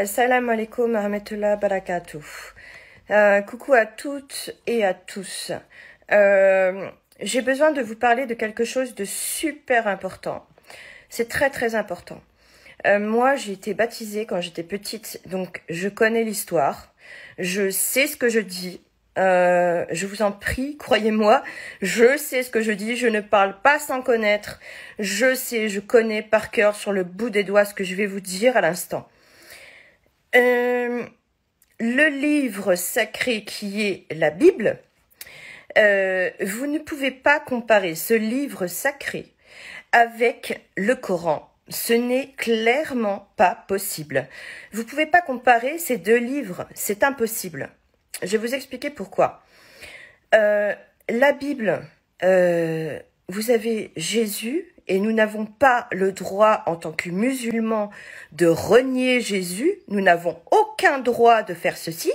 Assalamu alaikum wa barakatuh. Euh, coucou à toutes et à tous. Euh, j'ai besoin de vous parler de quelque chose de super important. C'est très très important. Euh, moi, j'ai été baptisée quand j'étais petite, donc je connais l'histoire. Je sais ce que je dis. je vous en prie, croyez-moi, je sais ce que je dis, je ne parle pas sans connaître. Je sais, je connais par cœur sur le bout des doigts ce que je vais vous dire à l'instant. Euh, le livre sacré qui est la Bible, euh, vous ne pouvez pas comparer ce livre sacré avec le Coran. Ce n'est clairement pas possible. Vous ne pouvez pas comparer ces deux livres, c'est impossible. Je vais vous expliquer pourquoi. Euh, la Bible, vous avez Jésus et nous n'avons pas le droit en tant que musulmans de renier Jésus, nous n'avons aucun droit de faire ceci,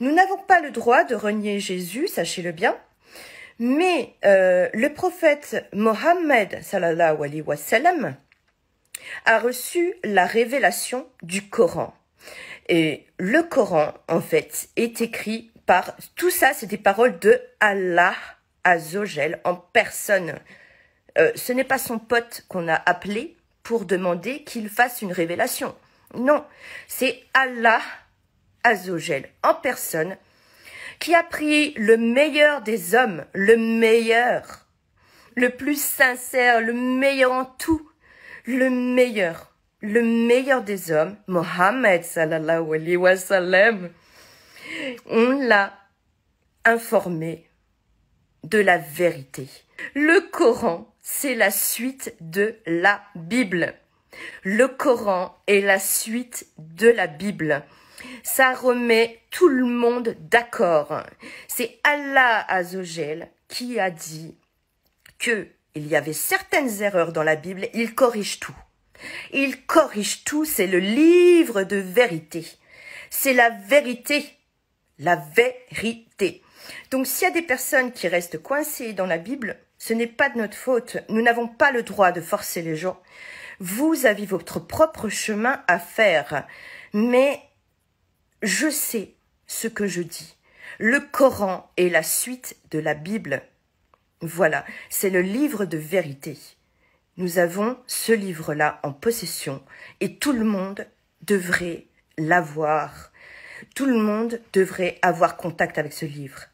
nous n'avons pas le droit de renier Jésus, sachez-le bien, mais euh, le prophète Mohammed sallallahu alayhi wa sallam, a reçu la révélation du Coran. Et le Coran, en fait, est écrit par... Tout ça, c'est des paroles de Allah Azogel en personne. Euh, ce n'est pas son pote qu'on a appelé pour demander qu'il fasse une révélation. Non, c'est Allah Azogel en personne qui a pris le meilleur des hommes, le meilleur, le plus sincère, le meilleur en tout, le meilleur, le meilleur des hommes, Mohammed sallallahu alayhi wa sallam. On l'a informé de la vérité. Le Coran c'est la suite de la Bible. Le Coran est la suite de la Bible. Ça remet tout le monde d'accord. C'est Allah Azogel qui a dit que il y avait certaines erreurs dans la Bible, il corrige tout. Il corrige tout, c'est le livre de vérité. C'est la vérité. La vérité. Donc s'il y a des personnes qui restent coincées dans la Bible, ce n'est pas de notre faute. Nous n'avons pas le droit de forcer les gens. Vous avez votre propre chemin à faire. Mais je sais ce que je dis. Le Coran est la suite de la Bible. Voilà, c'est le livre de vérité. Nous avons ce livre-là en possession et tout le monde devrait l'avoir. Tout le monde devrait avoir contact avec ce livre.